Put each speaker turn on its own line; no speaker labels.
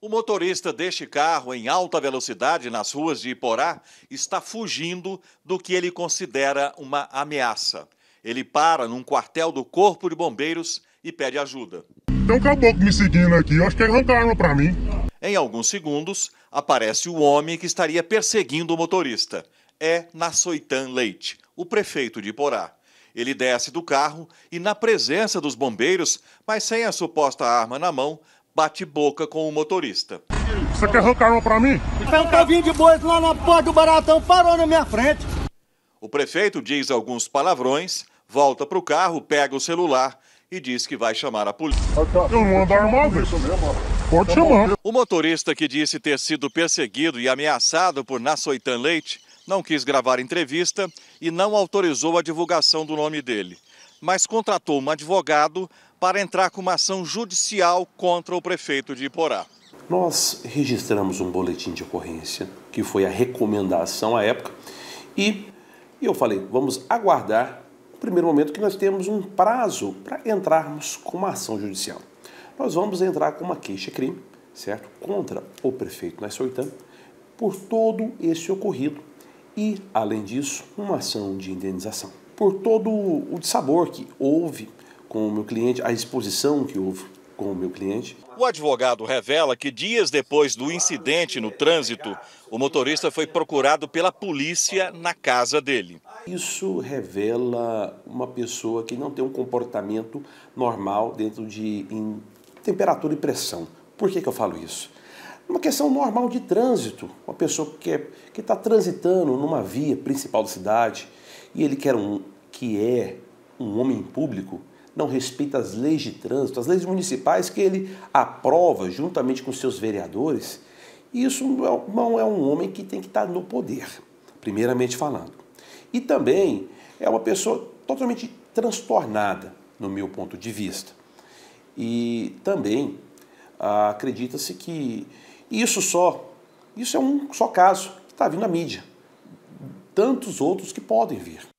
O motorista deste carro em alta velocidade nas ruas de Iporá está fugindo do que ele considera uma ameaça. Ele para num quartel do Corpo de Bombeiros e pede ajuda.
Tem então, um caboclo me seguindo aqui, eu acho que tá arma para mim.
Em alguns segundos, aparece o homem que estaria perseguindo o motorista. É Nassoitan Leite, o prefeito de Iporá. Ele desce do carro e, na presença dos bombeiros, mas sem a suposta arma na mão, bate boca com o motorista. Você quer arrancar para mim? Eu um cavinho de boas lá na porta do Baratão, parou na minha frente. O prefeito diz alguns palavrões, volta pro carro, pega o celular e diz que vai chamar a polícia. Eu
não ando armado. Pode chamar.
O motorista que disse ter sido perseguido e ameaçado por Nassoitan Leite não quis gravar entrevista e não autorizou a divulgação do nome dele, mas contratou um advogado para entrar com uma ação judicial contra o prefeito de Iporá.
Nós registramos um boletim de ocorrência, que foi a recomendação à época, e eu falei: vamos aguardar o primeiro momento que nós temos um prazo para entrarmos com uma ação judicial. Nós vamos entrar com uma queixa-crime, certo? Contra o prefeito Nassoitã por todo esse ocorrido e, além disso, uma ação de indenização. Por todo o sabor que houve com o meu cliente, a exposição que houve com o meu cliente.
O advogado revela que dias depois do incidente no trânsito, o motorista foi procurado pela polícia na casa dele.
Isso revela uma pessoa que não tem um comportamento normal dentro de temperatura e pressão. Por que, que eu falo isso? uma questão normal de trânsito. Uma pessoa que está transitando numa via principal da cidade e ele quer um que é um homem público, não respeita as leis de trânsito, as leis municipais que ele aprova juntamente com seus vereadores, isso é, não é um homem que tem que estar tá no poder, primeiramente falando. E também é uma pessoa totalmente transtornada, no meu ponto de vista. E também ah, acredita-se que e isso só, isso é um só caso que está vindo à mídia. Tantos outros que podem vir.